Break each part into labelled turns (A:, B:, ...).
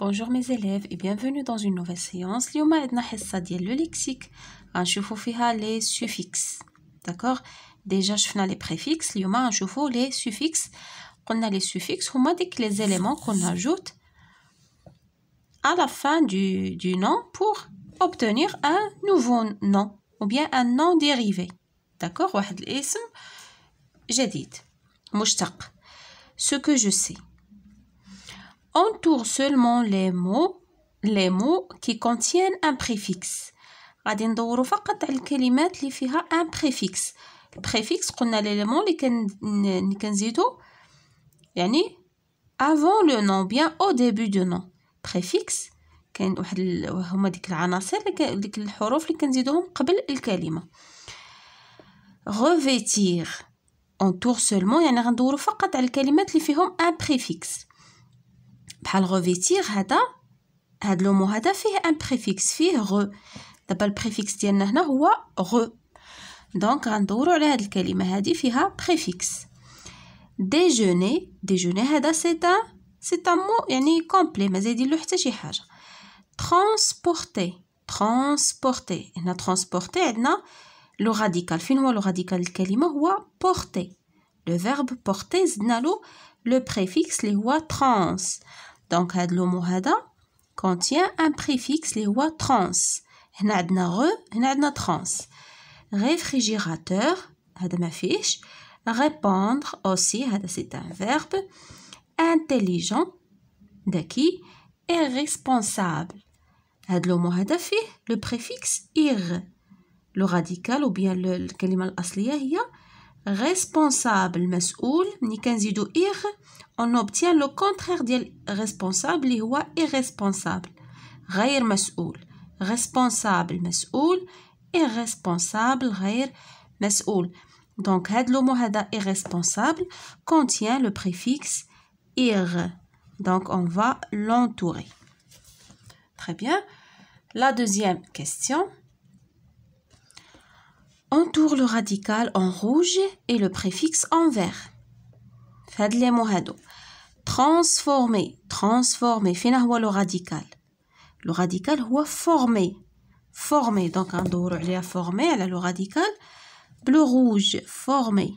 A: Bonjour mes élèves et bienvenue dans une nouvelle séance. L'yoma le lexique. Un choufou fiha les suffixes. D'accord Déjà, je fais les préfixes. L'yoma un choufou les suffixes. On a les suffixes. On a dit les éléments qu'on ajoute à la fin du, nom pour obtenir un nouveau nom ou bien un nom dérivé. D'accord un nom J'ai dit. Ce que je sais. entoure seulement les mots les mots qui contiennent un préfixe غادي ندورو فقط على الكلمات اللي فيها ان بريفيكس البريفيكس قلنا ليليمون اللي كن كنزيدو يعني avant le nom bien au début du nom préfixe كاين واحد هما ديك العناصر ديك الحروف اللي كنزيدوهم قبل الكلمه revêtir entoure seulement يعني غندورو فقط على الكلمات اللي فيهم ان بريفيكس parle revêtir, hada, hadlomo, hada fait un préfixe, fait re, Le préfixe, tiens, na hoa re, donc dans d'autres règles, le mot a dit, fait un préfixe. Déjeuner, déjeuner, hada c'est un, c'est un mot, complet, mais il dit l'heure de chaque jour. Transporter, transporter, na transporter, edna, le radical, finoua le radical, le mot a porté, le verbe porter, na lo, le préfixe, le hoa trans. Donc, le mot contient un préfixe les voix trans. هنا عندنا re », هنا عندنا trans. Réfrigérateur هذا ما Répondre aussi c'est un verbe. Intelligent d'acquis »,« Irresponsable responsable mot mot le préfixe ir. Le radical ou bien le, calimal asliya هي responsable مسؤول ملي كنزيدو ir, on obtient le contraire ديال responsable اللي هو irresponsable غير mesoul. responsable mesoul. irresponsable غير mesoul. donc هاد لو irresponsable contient le préfixe ir donc on va l'entourer très bien la deuxième question entoure le radical en rouge et le préfixe en vert. فهاد les Transformé. transformer transformer radical le le radical. radical radical هو former former دونك a formé former a le radical bleu rouge formé.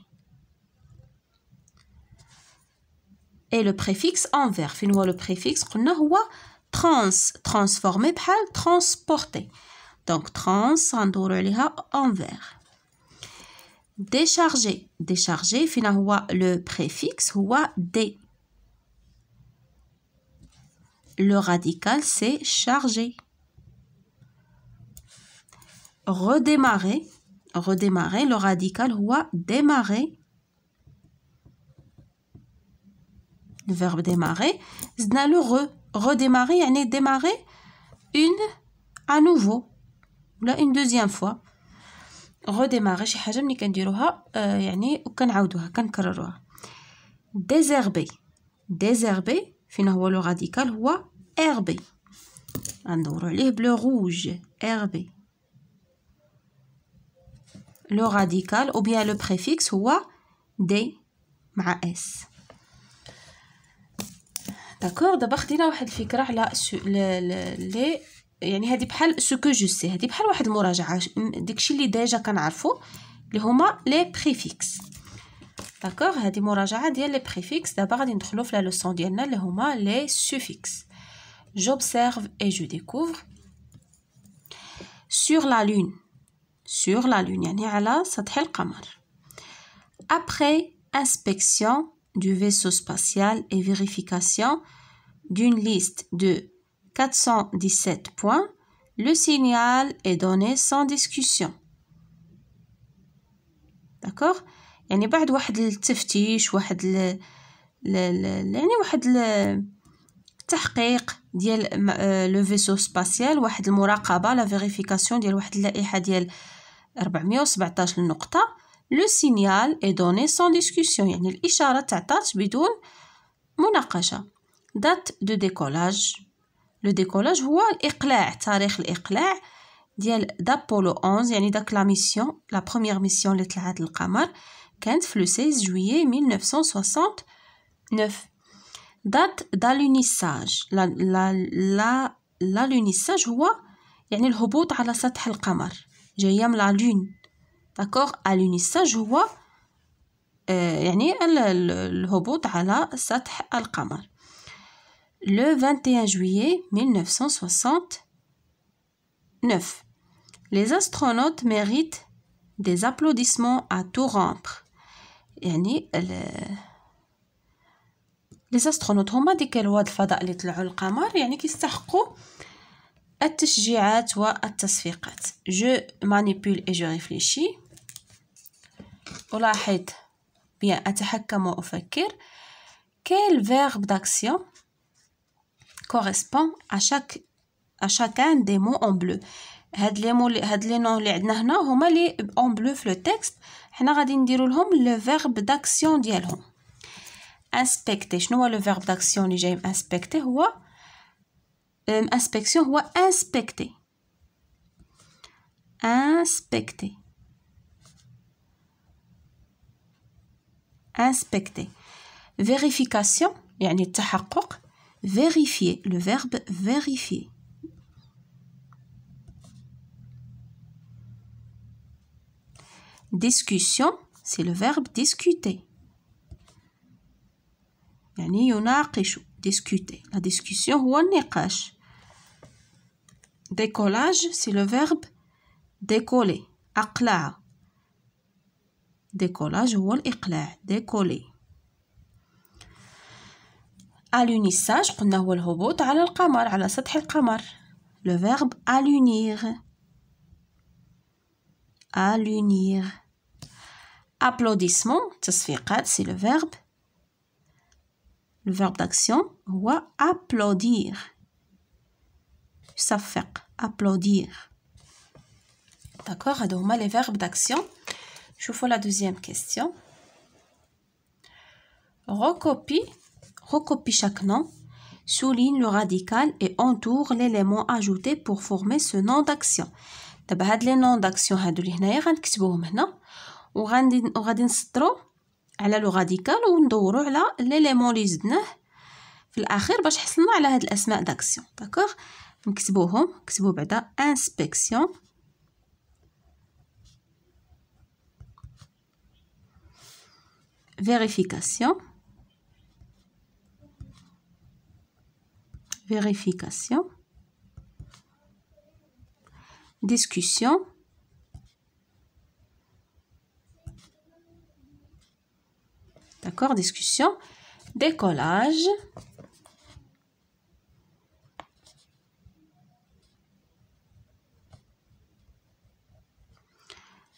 A: et le préfixe en vert فين le le préfixe قلنا trans transformer بحال transporté. donc trans en عليها en vert décharger décharger finalement le préfixe ou dé le radical c'est charger redémarrer redémarrer le radical ou démarrer le verbe démarrer c'est le re redémarrer démarrer une à nouveau une deuxième fois غوديماغي شي حاجه ملي كنديروها آه يعني وكنعاودوها كنكرروها ديزيربي ديزيربي فين هو لو راديكال هو اربي غندورو عليه بلو روج اربي لو راديكال او بيان لو بريفيكس هو دي مع اس داكور دابا خدينا واحد الفكره على لي يعني هذه بحال سو كو جو سي هذه بحال واحد المراجعه داكشي اللي ديجا كنعرفو اللي هما لي بريفيكس داكوغ هذه مراجعه ديال لي بريفيكس دابا غادي ندخلو في لا لوسون ديالنا اللي هما لي سوفيكس جوبسيرف اي جو découvre سور لا lune سور لا lune يعني على سطح القمر ابري inspection du vaisseau spatial et vérification d'une liste de 417 points. Le signal est donné sans discussion. D'accord يعني بعد واحد التفتيش واحد ل... ل... ل... يعني واحد ل... التحقيق ديال لو فيسو سباسيال واحد المراقبه لا فيريفيكاسيون ديال واحد اللائحه ديال 417 نقطه لو سينيال اي دوني سون ديسكوسيون يعني الاشاره تعطات بدون مناقشه دات دو ديكولاج لو ديكولاج هو الاقلاع تاريخ الاقلاع ديال دابولو 11 يعني داك لا ميسيون لا بروميير ميسيون اللي طلعت للقمر كانت في لو 16 جويي 1969 دات دالونيساج لا لا لا لالونيساج هو يعني الهبوط على سطح القمر جايه من لا لون داكوغ الونيساج هو يعني الهبوط على سطح القمر le 21 juillet 1969. Les astronautes méritent des applaudissements à tout rompre. يعني لي زاسترونوت هما ديك رواد الفضاء اللي طلعوا للقمر يعني كيستحقوا التشجيعات والتصفيقات جو مانيبول اي جو ريفليشي ألاحظ بيان أتحكم وأفكر كيل فيرب داكسيون correspond à chaque à chacun des mots en bleu هاد لي مو هاد لي نون اللي عندنا هنا هما لي اون بلو في لو تيكست حنا غادي نديرو لهم لو فيرب داكسيون ديالهم انسبكتي شنو هو لو فيرب داكسيون اللي جاي انسبكتي هو انسبكسيون هو انسبكتي انسبكتي انسبكتي فيريفيكاسيون يعني التحقق vérifier, le verbe vérifier. Discussion, c'est le verbe discuter. discuter. La discussion هو النقاش. Décollage, c'est le verbe décoller. clair. Décollage هو الإقلاع. Décoller. Alunissage, قلنا هو الهبوط على القمر على سطح القمر le verbe alunir alunir applaudissement تصفيقات c'est le verbe le verbe d'action ou applaudir fait applaudir d'accord هادو les verbes d'action fais la deuxième question recopie recopie chaque nom, souligne le radical et entoure l'élément ajouté pour former ce nom d'action دابا هاد لي نون داكسيون هادو لي هنايا غنكتبوهم هنا وغادي غادي نسطرو على لو راديكال وندورو على ليليمون لي زدناه في الاخير باش حصلنا على هاد الاسماء داكسيون داكوغ نكتبوهم نكتبو بعدا انسبكسيون فيريفيكاسيون vérification, discussion, d'accord, discussion, décollage,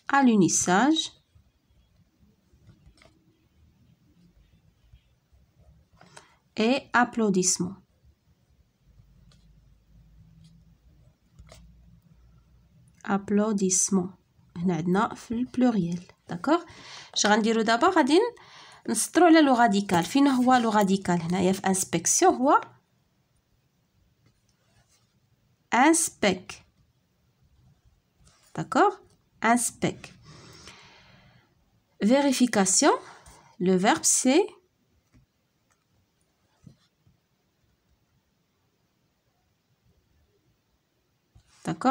A: allunissage et applaudissements. Applaudissement. On a pluriel, d'accord. Je vais le d'abord, à-dire, nous le radical. Fin roi le radical On inspection, Inspec. d'accord inspect Vérification. Le verbe c'est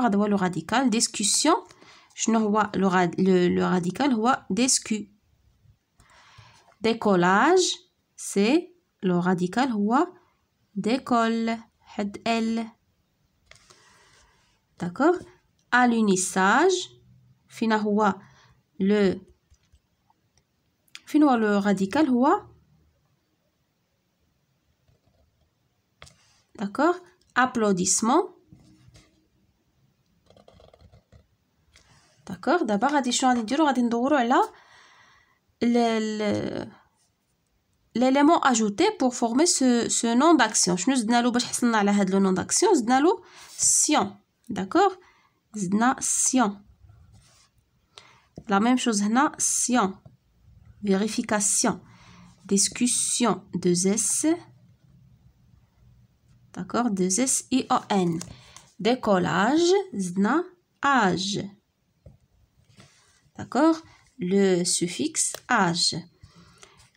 A: d'accord le radical discussion je ne vois le radical c'est décollage c'est le radical voit décolle elle, d'accord à finalement, le le radical voit d'accord applaudissement d'abord D'abord, L'élément ajouté pour former ce, nom d'action. Je ne sais pas le nom d'action. D'accord La même chose, Vérification. Discussion. Deux S. D'accord Deux S, I, O, N. Décollage. d'accord âge d'accord Le suffixe âge.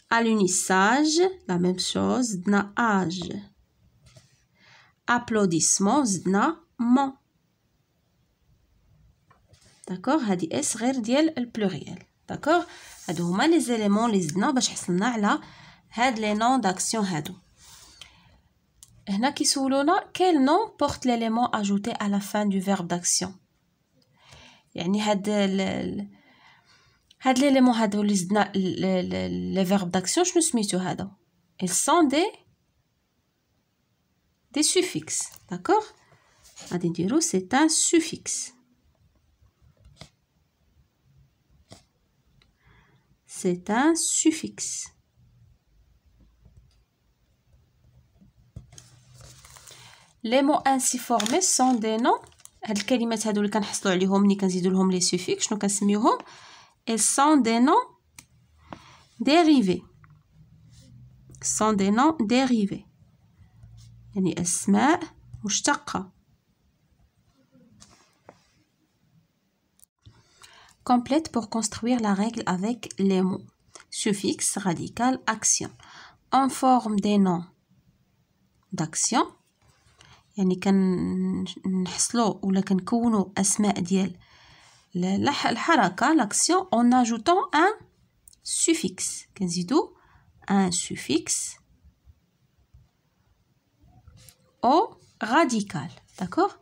A: Alunissage, la même chose, d'na âge. Applaudissement, d'na man. D'accord Hadi S, le pluriel. D'accord Hadi les éléments, les d'na, bach had les noms d'action hadou. Quel nom porte l'élément ajouté à la fin du verbe d'action هاد لي ليمون هادو اللي زدنا لي فيرب داكسيون شنو سميتو هادو ils sont des دي suffixes d'accord غادي نديرو سي un suffixe سي un suffixe لي مو انسي فورمي سون دي نون هاد الكلمات هادو اللي كنحصلو عليهم ملي كنزيدو لهم لي سوفيك شنو كنسميوهم et sont des noms dérivés. Sont des noms dérivés. يعني اسماء مشتقة. Complète pour construire la règle avec les mots. Suffixe, radical, action. En forme des noms d'action يعني كنحصلوا ولا كنكونوا اسماء ديال l'action en ajoutant un suffixe un suffixe au radical d'accord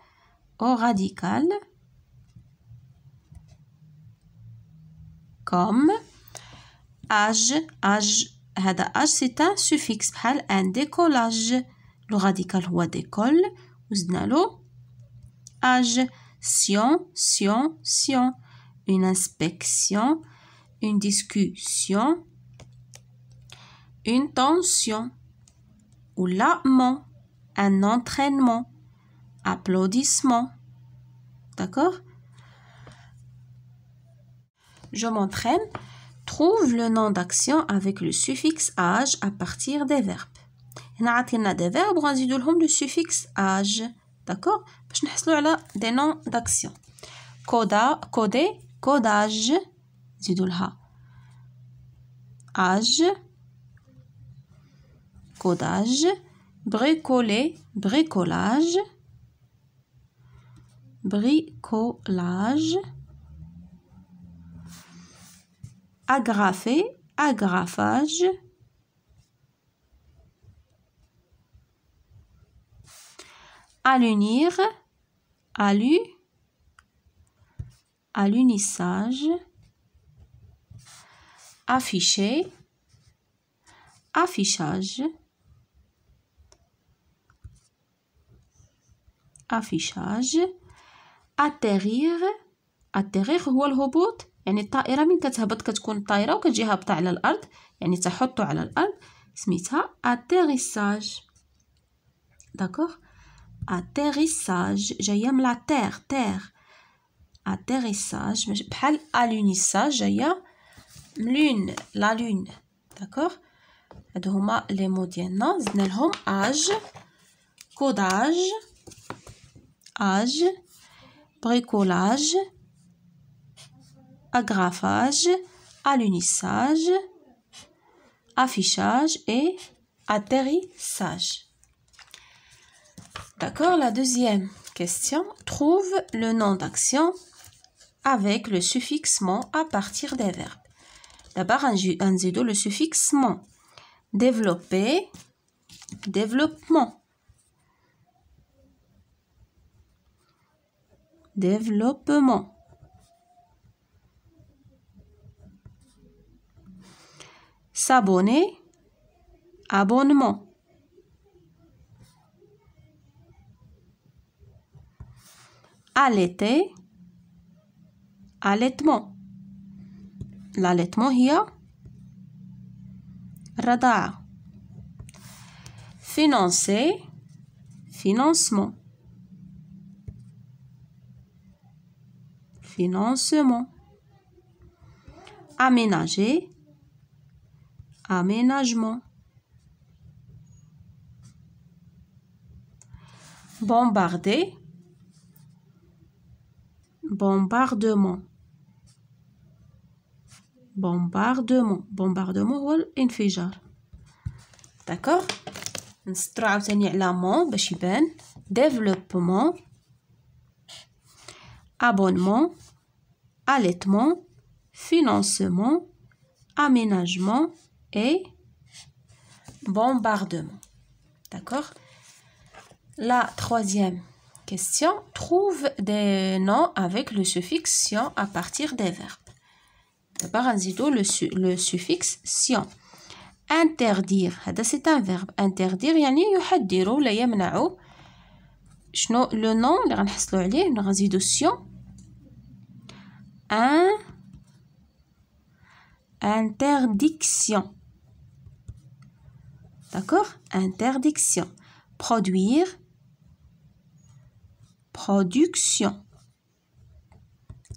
A: au radical comme âge âge c'est un suffixe un décollage le radical roi décolle وزدنا âge sion, sion, sion. Une inspection, une discussion, une tension. Ou l'amant, un entraînement, applaudissement. D'accord Je m'entraîne. Trouve le nom d'action avec le suffixe âge à partir des verbes. y a des verbes, on le suffixe âge. D'accord Je vais des noms d'action. Coder, codage, c'est Age, codage. Bricoler, bricolage. Bricolage. Agrafer, agrafage. à l'unir, à l'u, à l'unissage, afficher, affichage, affichage, atterrir, atterrir هو الهبوط يعني الطائرة من كتهبط كتكون الطائرة وكتجي هابطة على الأرض يعني تحطو على الأرض سميتها atterrissage داكوغ atterrissage j'aime la terre terre atterrissage j'ai alunissage j'ai lune la lune d'accord Donc les les mots âge, age codage âge bricolage agrafage alunissage affichage et atterrissage D'accord La deuxième question. Trouve le nom d'action avec le suffixement à partir des verbes. D'abord, on le suffixement. Développer, développement. Développement. S'abonner, abonnement. allaiter allaitement l'allaitement hier Radar. financer financement financement aménager aménagement bombarder bombardement bombardement bombardement ou الانفجار D'accord sur عاوتاني على abonnement allaitement financement aménagement et bombardement d'accord la troisième Question, trouve des noms avec le suffixe « sion » à partir des verbes. D'abord, le, le suffixe « sion ». Interdire, c'est un verbe. Interdire, يعني ولا يمنع. le nom اللي غنحصلوا عليه غنزيدو Un interdiction. D'accord Interdiction. Produire production.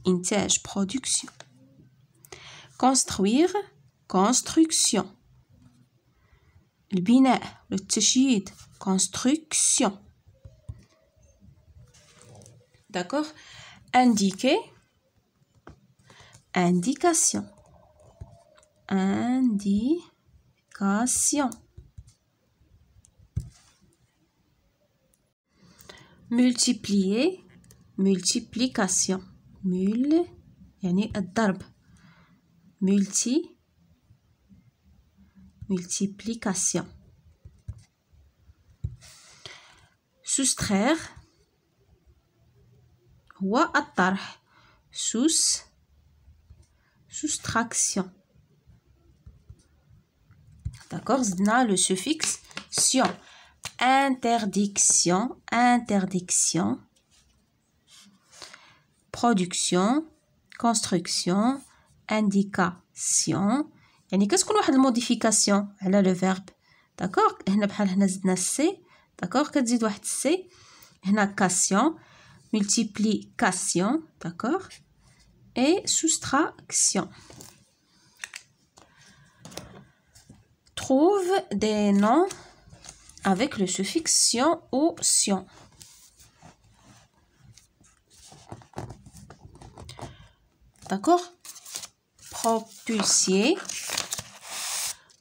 A: Intège. production. construire construction. Le Le tchid. construction. D'accord Indiquer indication. Indication. multiplier multiplication a يعني multi multiplication soustraire wa الطرح sous soustraction d'accord a le suffixe sion interdiction, interdiction, production, construction, indication. يعني كتكون واحد الموديفيكاسيون Le verbe D'accord داكوغ هنا بحال هنا زدنا سي داكوغ كتزيد واحد سي هنا كاسيون multiplication D'accord et soustraction trouve des noms avec le suffixe sion ou sion. D'accord Propulsier.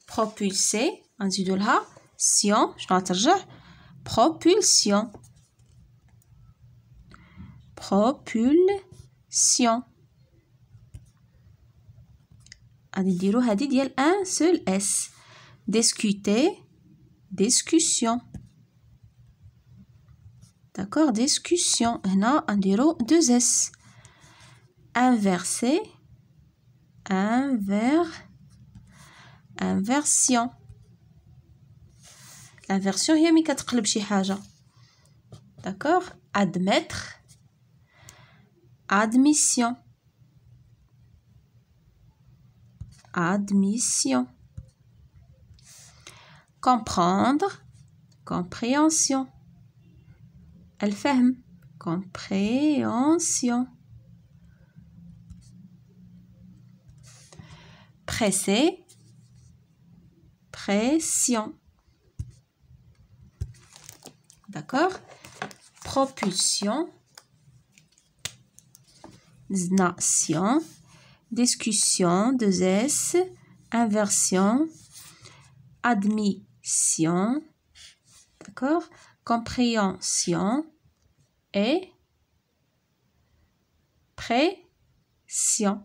A: Propulser. de là « sion. شنو غترجع Propulsion. Propulsion. on dit de là un seul « s ». Discuter discussion d'accord discussion هنا نديرو deux s inverser inver inversion l'inversion mis quatre clubs chez Haja, d'accord admettre admission admission comprendre, compréhension. elle ferme, compréhension. Presser, pression. D'accord Propulsion, nation, discussion, deux S, inversion, admis d'accord Compréhension et pression.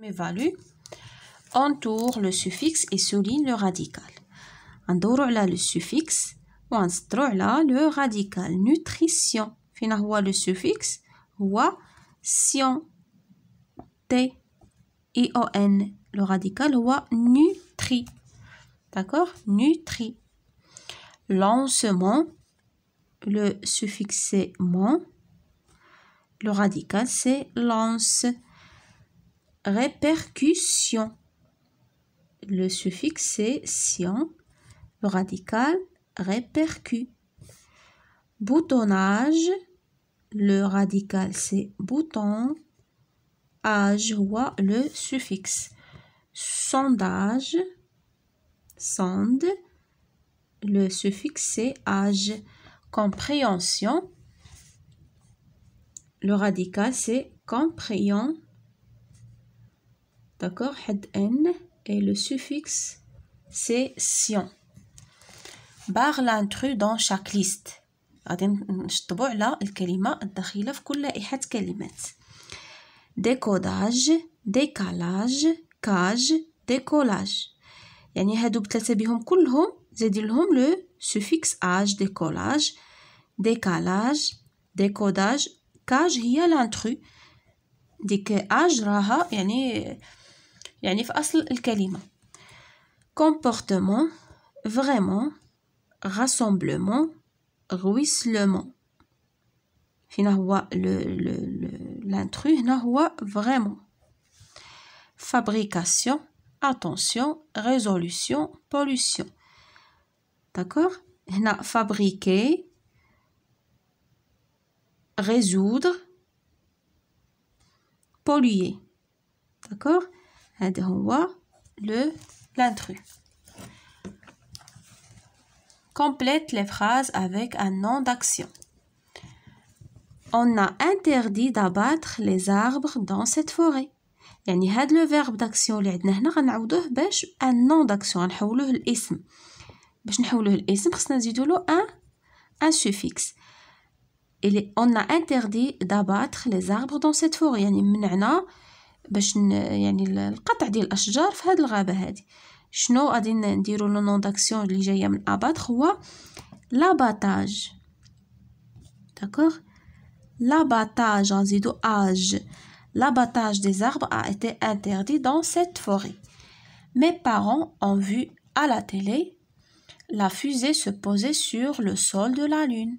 A: Mes entoure le suffixe et souligne le radical. On là le suffixe le radical nutrition le suffixe هو sion t i o n le radical هو nutri d'accord nutri lancement le suffixe c'est mon le radical c'est lance répercussion le suffixe c'est sion le radical répercute. Boutonnage, le radical c'est bouton, âge ou le suffixe. Sondage, sonde, le suffixe c'est âge. Compréhension, le radical c'est compréhension, D'accord, head n et le suffixe c'est sion. باغ لانترو دون شاك ليست غادي نشطبو على الكلمة الداخلة في كل لائحة كلمات ديكوداج ديكالاج كاج ديكولاج يعني هادو بثلاثة بهم كلهم زيد لهم لو سوفيكس اج ديكولاج ديكالاج ديكوداج كاج هي لانترو ديك اج راها يعني يعني في اصل الكلمه كومبورتمون فريمون rassemblement ruissellement le l'intrus هنا vraiment fabrication attention résolution pollution d'accord هنا fabriquer résoudre polluer d'accord هذا هو le l'intrus Complète les phrases avec un nom d'action. On a interdit d'abattre les arbres dans cette forêt. يعني هاد لو فيرب داكسيون اللي عندنا هنا غنعوضوه باش ان نون داكسيون غنحولوه لاسم باش نحولوه لاسم خصنا نزيدو له ان ان سوفيكس on a انتردي دابات لي زاربر دون سيت فور يعني منعنا باش يعني القطع ديال الاشجار في هاد الغابه هادي Snow a dit de d'action. L'objectif à battre l'abattage, d'accord, l'abattage en zédoage. L'abattage des arbres a été interdit dans cette forêt. Mes parents ont vu à la télé la fusée se poser sur le sol de la Lune.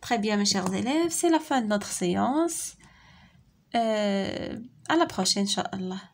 A: Très bien, mes chers élèves, c'est la fin de notre séance. Euh, à la prochaine, Inch'Allah.